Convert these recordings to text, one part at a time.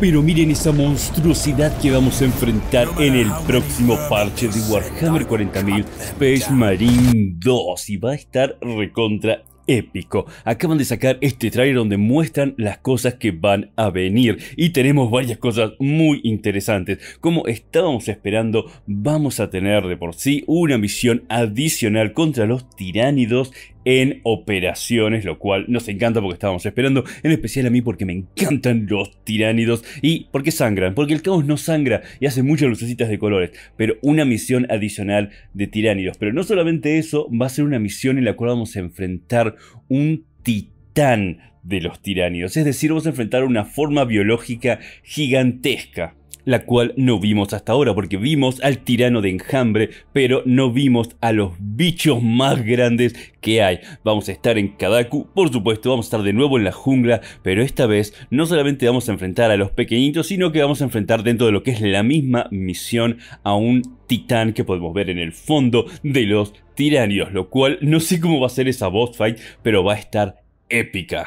Pero miren esa monstruosidad que vamos a enfrentar en el próximo parche de Warhammer 40.000 Space Marine 2 y va a estar recontra épico. Acaban de sacar este trailer donde muestran las cosas que van a venir y tenemos varias cosas muy interesantes. Como estábamos esperando, vamos a tener de por sí una misión adicional contra los tiránidos en operaciones, lo cual nos encanta porque estábamos esperando, en especial a mí porque me encantan los tiránidos y porque sangran, porque el caos no sangra y hace muchas lucecitas de colores, pero una misión adicional de tiránidos. Pero no solamente eso, va a ser una misión en la cual vamos a enfrentar un titán de los tiránidos, es decir, vamos a enfrentar una forma biológica gigantesca la cual no vimos hasta ahora, porque vimos al tirano de enjambre, pero no vimos a los bichos más grandes que hay. Vamos a estar en Kadaku, por supuesto, vamos a estar de nuevo en la jungla, pero esta vez no solamente vamos a enfrentar a los pequeñitos, sino que vamos a enfrentar dentro de lo que es la misma misión a un titán que podemos ver en el fondo de los tiranios, lo cual no sé cómo va a ser esa boss fight, pero va a estar épica.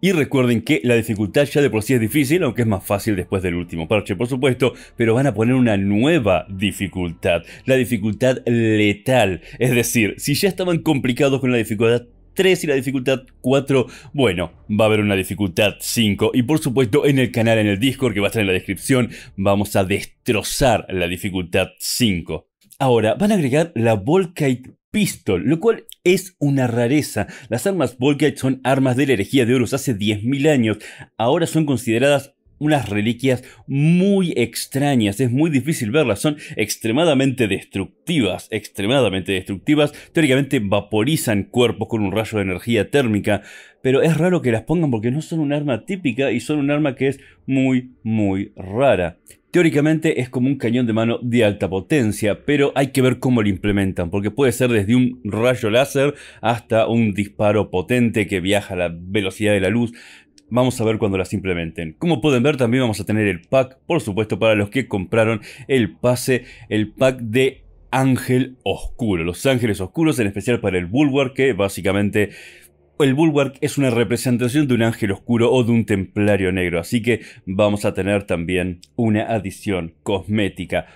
Y recuerden que la dificultad ya de por sí es difícil, aunque es más fácil después del último parche, por supuesto, pero van a poner una nueva dificultad, la dificultad letal. Es decir, si ya estaban complicados con la dificultad 3 y la dificultad 4, bueno, va a haber una dificultad 5. Y por supuesto en el canal, en el Discord que va a estar en la descripción, vamos a destrozar la dificultad 5. Ahora, van a agregar la Volkite pistol, lo cual es una rareza. Las armas Volkite son armas de la herejía de Horus hace 10.000 años. Ahora son consideradas unas reliquias muy extrañas, es muy difícil verlas, son extremadamente destructivas, extremadamente destructivas, teóricamente vaporizan cuerpos con un rayo de energía térmica, pero es raro que las pongan porque no son un arma típica y son un arma que es muy, muy rara. Teóricamente es como un cañón de mano de alta potencia, pero hay que ver cómo lo implementan, porque puede ser desde un rayo láser hasta un disparo potente que viaja a la velocidad de la luz. Vamos a ver cuando las implementen. Como pueden ver, también vamos a tener el pack, por supuesto, para los que compraron el pase, el pack de Ángel Oscuro. Los Ángeles Oscuros, en especial para el Bulwark, que básicamente el Bulwark es una representación de un ángel oscuro o de un templario negro, así que vamos a tener también una adición cosmética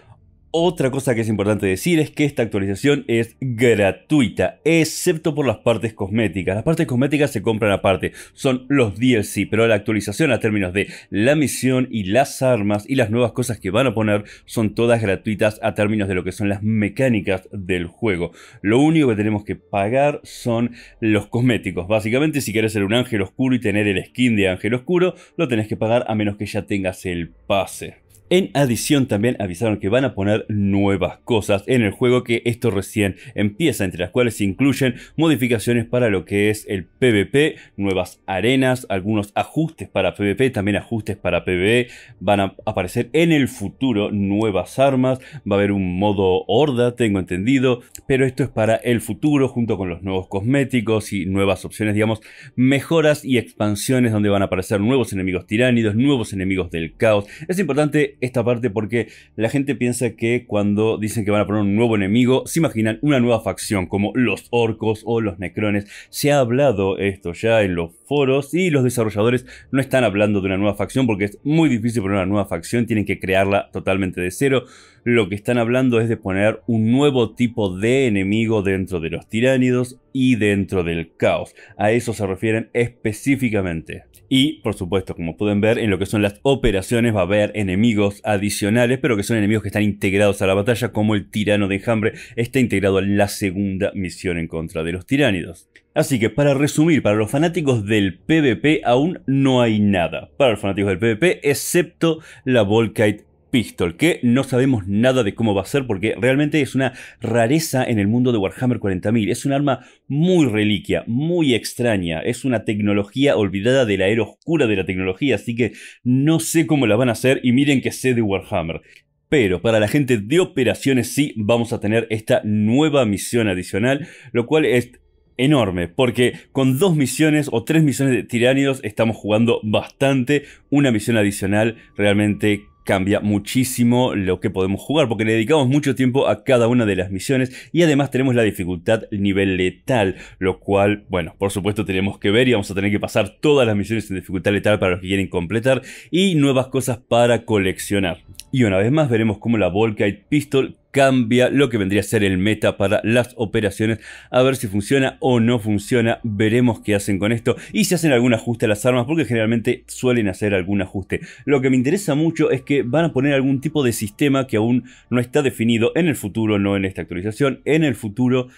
otra cosa que es importante decir es que esta actualización es gratuita, excepto por las partes cosméticas. Las partes cosméticas se compran aparte, son los DLC, pero la actualización a términos de la misión y las armas y las nuevas cosas que van a poner son todas gratuitas a términos de lo que son las mecánicas del juego. Lo único que tenemos que pagar son los cosméticos. Básicamente, si quieres ser un ángel oscuro y tener el skin de ángel oscuro, lo tenés que pagar a menos que ya tengas el pase. En adición también avisaron que van a poner nuevas cosas en el juego que esto recién empieza, entre las cuales se incluyen modificaciones para lo que es el PvP, nuevas arenas, algunos ajustes para PvP, también ajustes para PvE, van a aparecer en el futuro nuevas armas, va a haber un modo horda, tengo entendido, pero esto es para el futuro junto con los nuevos cosméticos y nuevas opciones, digamos, mejoras y expansiones donde van a aparecer nuevos enemigos tiránidos, nuevos enemigos del caos. Es importante esta parte porque la gente piensa que cuando dicen que van a poner un nuevo enemigo, se imaginan una nueva facción como los orcos o los necrones. Se ha hablado esto ya en los foros y los desarrolladores no están hablando de una nueva facción porque es muy difícil poner una nueva facción, tienen que crearla totalmente de cero. Lo que están hablando es de poner un nuevo tipo de enemigo dentro de los tiránidos y dentro del caos. A eso se refieren específicamente. Y, por supuesto, como pueden ver, en lo que son las operaciones va a haber enemigos adicionales, pero que son enemigos que están integrados a la batalla, como el tirano de enjambre está integrado en la segunda misión en contra de los tiránidos. Así que para resumir, para los fanáticos del PvP aún no hay nada. Para los fanáticos del PvP, excepto la Volkite Pistol, que no sabemos nada de cómo va a ser porque realmente es una rareza en el mundo de Warhammer 40.000. Es un arma muy reliquia, muy extraña, es una tecnología olvidada de la era oscura de la tecnología, así que no sé cómo la van a hacer y miren que sé de Warhammer. Pero para la gente de operaciones sí vamos a tener esta nueva misión adicional, lo cual es enorme, porque con dos misiones o tres misiones de tiránidos estamos jugando bastante. Una misión adicional realmente cambia muchísimo lo que podemos jugar, porque le dedicamos mucho tiempo a cada una de las misiones y además tenemos la dificultad nivel letal, lo cual, bueno, por supuesto tenemos que ver y vamos a tener que pasar todas las misiones en dificultad letal para los que quieren completar y nuevas cosas para coleccionar. Y una vez más veremos cómo la Volkite Pistol cambia lo que vendría a ser el meta para las operaciones. A ver si funciona o no funciona. Veremos qué hacen con esto. Y si hacen algún ajuste a las armas, porque generalmente suelen hacer algún ajuste. Lo que me interesa mucho es que van a poner algún tipo de sistema que aún no está definido en el futuro, no en esta actualización, en el futuro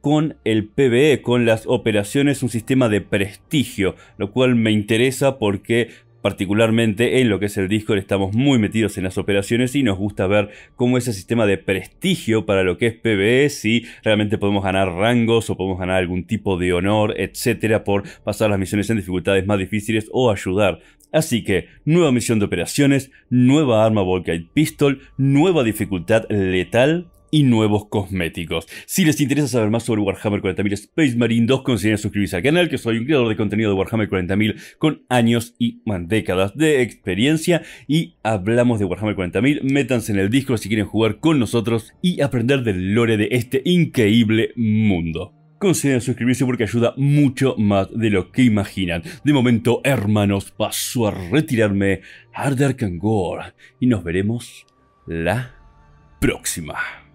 con el PBE, con las operaciones, un sistema de prestigio, lo cual me interesa porque Particularmente en lo que es el Discord estamos muy metidos en las operaciones y nos gusta ver cómo ese sistema de prestigio para lo que es PvE, si realmente podemos ganar rangos o podemos ganar algún tipo de honor, etcétera, por pasar las misiones en dificultades más difíciles o ayudar. Así que, nueva misión de operaciones, nueva arma Volkite Pistol, nueva dificultad letal, y nuevos cosméticos. Si les interesa saber más sobre Warhammer 40.000 Space Marine 2, consideren suscribirse al canal, que soy un creador de contenido de Warhammer 40.000 con años y décadas de experiencia y hablamos de Warhammer 40.000. Métanse en el disco si quieren jugar con nosotros y aprender del lore de este increíble mundo. Consideren suscribirse porque ayuda mucho más de lo que imaginan. De momento, hermanos, paso a retirarme. Harder Gore. Y nos veremos la próxima.